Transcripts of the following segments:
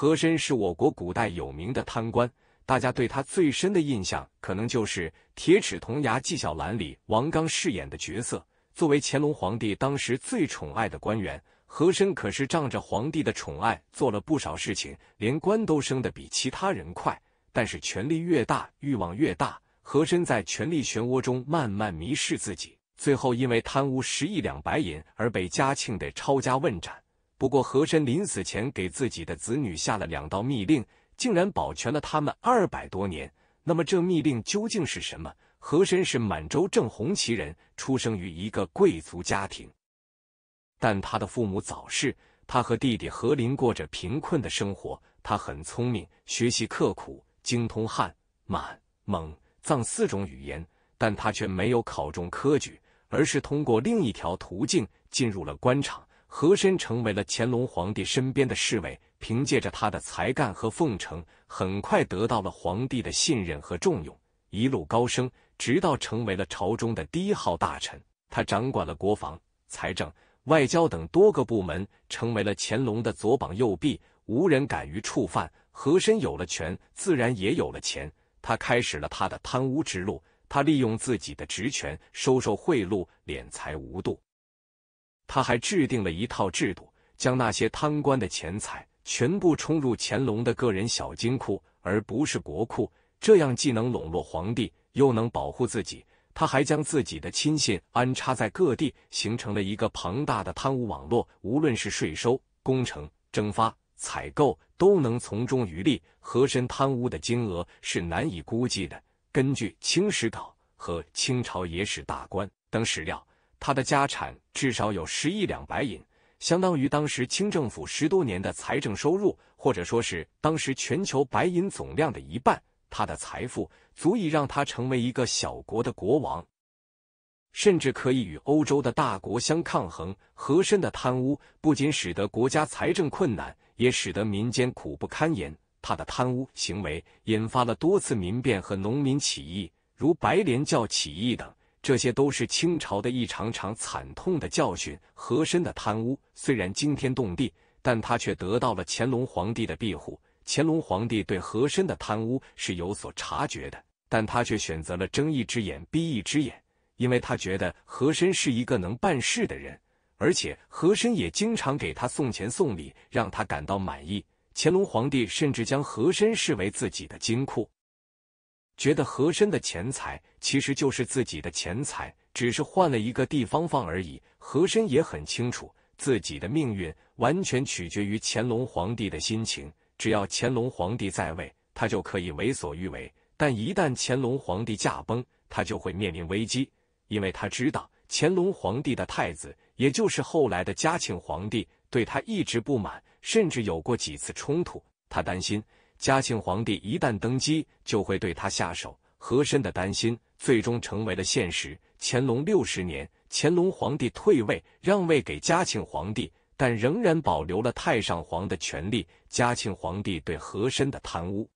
和珅是我国古代有名的贪官，大家对他最深的印象可能就是《铁齿铜牙纪晓岚》里王刚饰演的角色。作为乾隆皇帝当时最宠爱的官员，和珅可是仗着皇帝的宠爱做了不少事情，连官都升得比其他人快。但是权力越大，欲望越大，和珅在权力漩涡中慢慢迷失自己，最后因为贪污十亿两白银而被嘉庆的抄家问斩。不过，和珅临死前给自己的子女下了两道密令，竟然保全了他们二百多年。那么，这密令究竟是什么？和珅是满洲正红旗人，出生于一个贵族家庭，但他的父母早逝，他和弟弟和林过着贫困的生活。他很聪明，学习刻苦，精通汉、满、蒙、藏四种语言，但他却没有考中科举，而是通过另一条途径进入了官场。和珅成为了乾隆皇帝身边的侍卫，凭借着他的才干和奉承，很快得到了皇帝的信任和重用，一路高升，直到成为了朝中的第一号大臣。他掌管了国防、财政、外交等多个部门，成为了乾隆的左膀右臂，无人敢于触犯。和珅有了权，自然也有了钱，他开始了他的贪污之路。他利用自己的职权收受贿赂，敛财无度。他还制定了一套制度，将那些贪官的钱财全部充入乾隆的个人小金库，而不是国库。这样既能笼络皇帝，又能保护自己。他还将自己的亲信安插在各地，形成了一个庞大的贪污网络。无论是税收、工程、征发、采购，都能从中渔利。和珅贪污的金额是难以估计的。根据《清史稿》和《清朝野史大观》等史料。他的家产至少有十亿两白银，相当于当时清政府十多年的财政收入，或者说是当时全球白银总量的一半。他的财富足以让他成为一个小国的国王，甚至可以与欧洲的大国相抗衡。和珅的贪污不仅使得国家财政困难，也使得民间苦不堪言。他的贪污行为引发了多次民变和农民起义，如白莲教起义等。这些都是清朝的一场场惨痛的教训。和珅的贪污虽然惊天动地，但他却得到了乾隆皇帝的庇护。乾隆皇帝对和珅的贪污是有所察觉的，但他却选择了睁一只眼闭一只眼，因为他觉得和珅是一个能办事的人，而且和珅也经常给他送钱送礼，让他感到满意。乾隆皇帝甚至将和珅视为自己的金库。觉得和珅的钱财其实就是自己的钱财，只是换了一个地方放而已。和珅也很清楚，自己的命运完全取决于乾隆皇帝的心情。只要乾隆皇帝在位，他就可以为所欲为；但一旦乾隆皇帝驾崩，他就会面临危机，因为他知道乾隆皇帝的太子，也就是后来的嘉庆皇帝，对他一直不满，甚至有过几次冲突。他担心。嘉庆皇帝一旦登基，就会对他下手。和珅的担心最终成为了现实。乾隆六十年，乾隆皇帝退位，让位给嘉庆皇帝，但仍然保留了太上皇的权利。嘉庆皇帝对和珅的贪污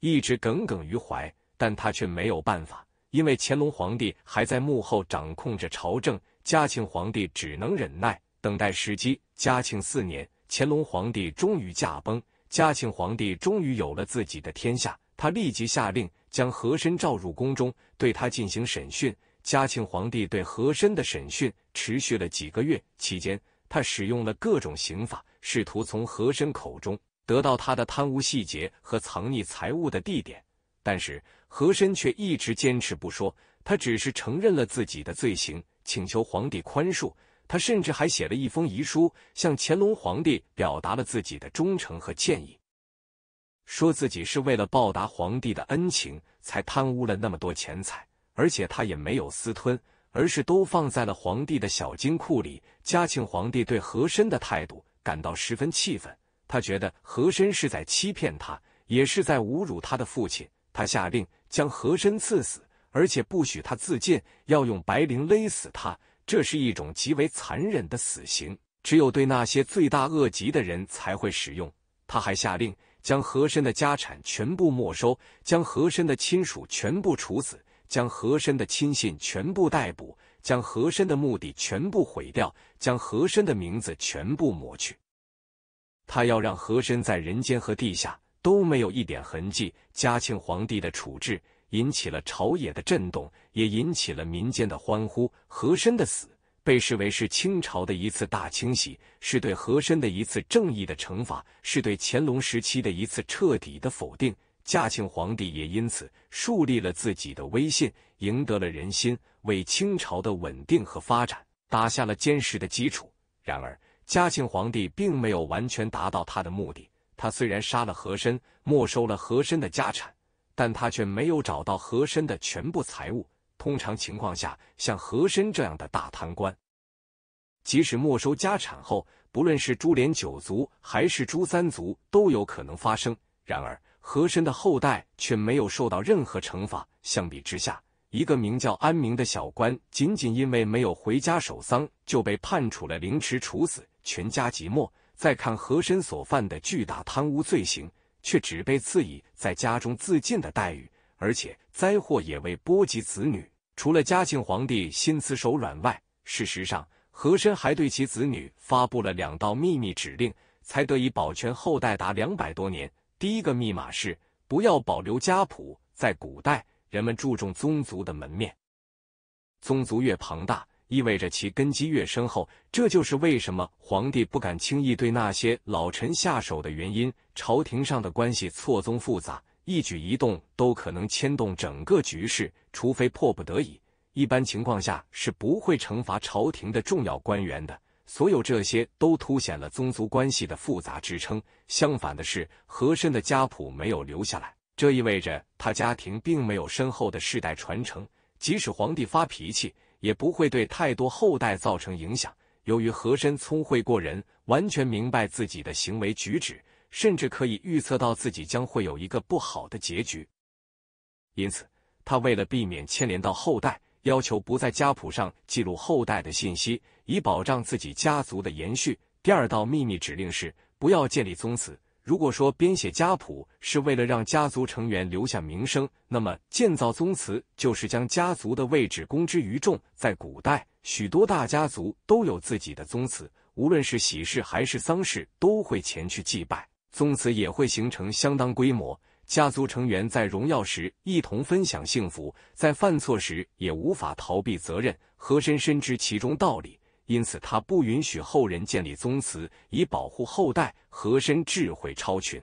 一直耿耿于怀，但他却没有办法，因为乾隆皇帝还在幕后掌控着朝政。嘉庆皇帝只能忍耐，等待时机。嘉庆四年，乾隆皇帝终于驾崩。嘉庆皇帝终于有了自己的天下，他立即下令将和珅召入宫中，对他进行审讯。嘉庆皇帝对和珅的审讯持续了几个月，期间他使用了各种刑法，试图从和珅口中得到他的贪污细节和藏匿财物的地点。但是和珅却一直坚持不说，他只是承认了自己的罪行，请求皇帝宽恕。他甚至还写了一封遗书，向乾隆皇帝表达了自己的忠诚和歉意，说自己是为了报答皇帝的恩情，才贪污了那么多钱财，而且他也没有私吞，而是都放在了皇帝的小金库里。嘉庆皇帝对和珅的态度感到十分气愤，他觉得和珅是在欺骗他，也是在侮辱他的父亲。他下令将和珅赐死，而且不许他自尽，要用白绫勒死他。这是一种极为残忍的死刑，只有对那些罪大恶极的人才会使用。他还下令将和珅的家产全部没收，将和珅的亲属全部处死，将和珅的亲信全部逮捕，将和珅的墓地全部毁掉，将和珅的名字全部抹去。他要让和珅在人间和地下都没有一点痕迹。嘉庆皇帝的处置。引起了朝野的震动，也引起了民间的欢呼。和珅的死被视为是清朝的一次大清洗，是对和珅的一次正义的惩罚，是对乾隆时期的一次彻底的否定。嘉庆皇帝也因此树立了自己的威信，赢得了人心，为清朝的稳定和发展打下了坚实的基础。然而，嘉庆皇帝并没有完全达到他的目的。他虽然杀了和珅，没收了和珅的家产。但他却没有找到和珅的全部财物。通常情况下，像和珅这样的大贪官，即使没收家产后，不论是株连九族还是株三族都有可能发生。然而，和珅的后代却没有受到任何惩罚。相比之下，一个名叫安明的小官，仅仅因为没有回家守丧，就被判处了凌迟处死，全家即没。再看和珅所犯的巨大贪污罪行。却只被赐以在家中自尽的待遇，而且灾祸也未波及子女。除了嘉庆皇帝心慈手软外，事实上和珅还对其子女发布了两道秘密指令，才得以保全后代达两百多年。第一个密码是不要保留家谱，在古代人们注重宗族的门面，宗族越庞大。意味着其根基越深厚，这就是为什么皇帝不敢轻易对那些老臣下手的原因。朝廷上的关系错综复杂，一举一动都可能牵动整个局势。除非迫不得已，一般情况下是不会惩罚朝廷的重要官员的。所有这些都凸显了宗族关系的复杂支撑。相反的是，和珅的家谱没有留下来，这意味着他家庭并没有深厚的世代传承。即使皇帝发脾气。也不会对太多后代造成影响。由于和珅聪慧过人，完全明白自己的行为举止，甚至可以预测到自己将会有一个不好的结局。因此，他为了避免牵连到后代，要求不在家谱上记录后代的信息，以保障自己家族的延续。第二道秘密指令是，不要建立宗祠。如果说编写家谱是为了让家族成员留下名声，那么建造宗祠就是将家族的位置公之于众。在古代，许多大家族都有自己的宗祠，无论是喜事还是丧事，都会前去祭拜。宗祠也会形成相当规模，家族成员在荣耀时一同分享幸福，在犯错时也无法逃避责任。和珅深知其中道理。因此，他不允许后人建立宗祠，以保护后代。和珅智慧超群，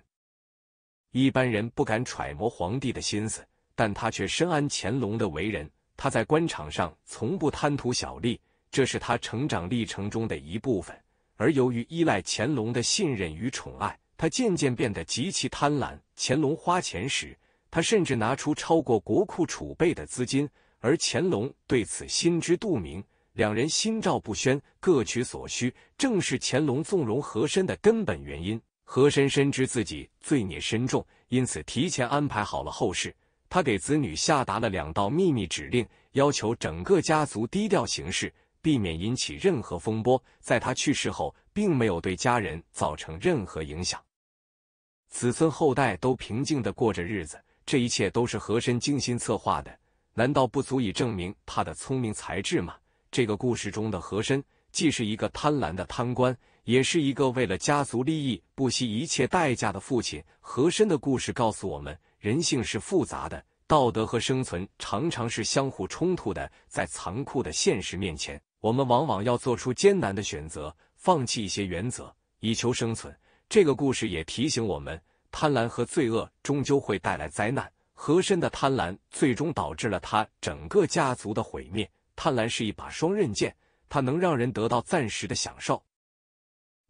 一般人不敢揣摩皇帝的心思，但他却深谙乾隆的为人。他在官场上从不贪图小利，这是他成长历程中的一部分。而由于依赖乾隆的信任与宠爱，他渐渐变得极其贪婪。乾隆花钱时，他甚至拿出超过国库储备的资金，而乾隆对此心知肚明。两人心照不宣，各取所需，正是乾隆纵容和珅的根本原因。和珅深知自己罪孽深重，因此提前安排好了后事。他给子女下达了两道秘密指令，要求整个家族低调行事，避免引起任何风波。在他去世后，并没有对家人造成任何影响，子孙后代都平静的过着日子。这一切都是和珅精心策划的，难道不足以证明他的聪明才智吗？这个故事中的和珅，既是一个贪婪的贪官，也是一个为了家族利益不惜一切代价的父亲。和珅的故事告诉我们，人性是复杂的，道德和生存常常是相互冲突的。在残酷的现实面前，我们往往要做出艰难的选择，放弃一些原则以求生存。这个故事也提醒我们，贪婪和罪恶终究会带来灾难。和珅的贪婪最终导致了他整个家族的毁灭。贪婪是一把双刃剑，它能让人得到暂时的享受，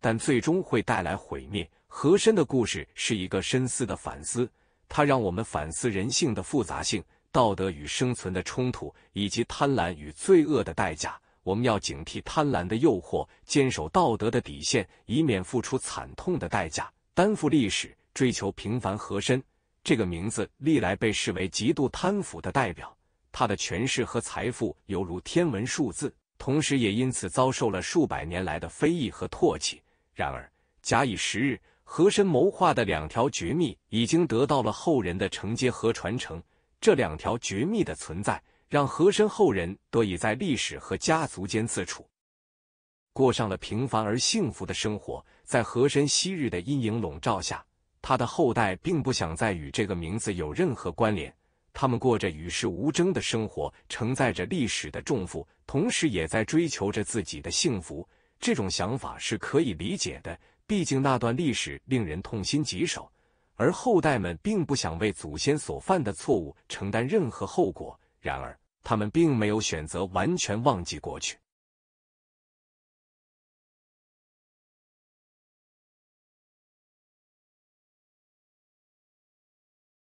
但最终会带来毁灭。和珅的故事是一个深思的反思，它让我们反思人性的复杂性、道德与生存的冲突，以及贪婪与罪恶的代价。我们要警惕贪婪的诱惑，坚守道德的底线，以免付出惨痛的代价。担负历史，追求平凡和珅这个名字历来被视为极度贪腐的代表。他的权势和财富犹如天文数字，同时也因此遭受了数百年来的非议和唾弃。然而，假以时日，和珅谋划的两条绝密已经得到了后人的承接和传承。这两条绝密的存在，让和珅后人得以在历史和家族间自处，过上了平凡而幸福的生活。在和珅昔日的阴影笼罩下，他的后代并不想再与这个名字有任何关联。他们过着与世无争的生活，承载着历史的重负，同时也在追求着自己的幸福。这种想法是可以理解的，毕竟那段历史令人痛心疾首。而后代们并不想为祖先所犯的错误承担任何后果，然而他们并没有选择完全忘记过去。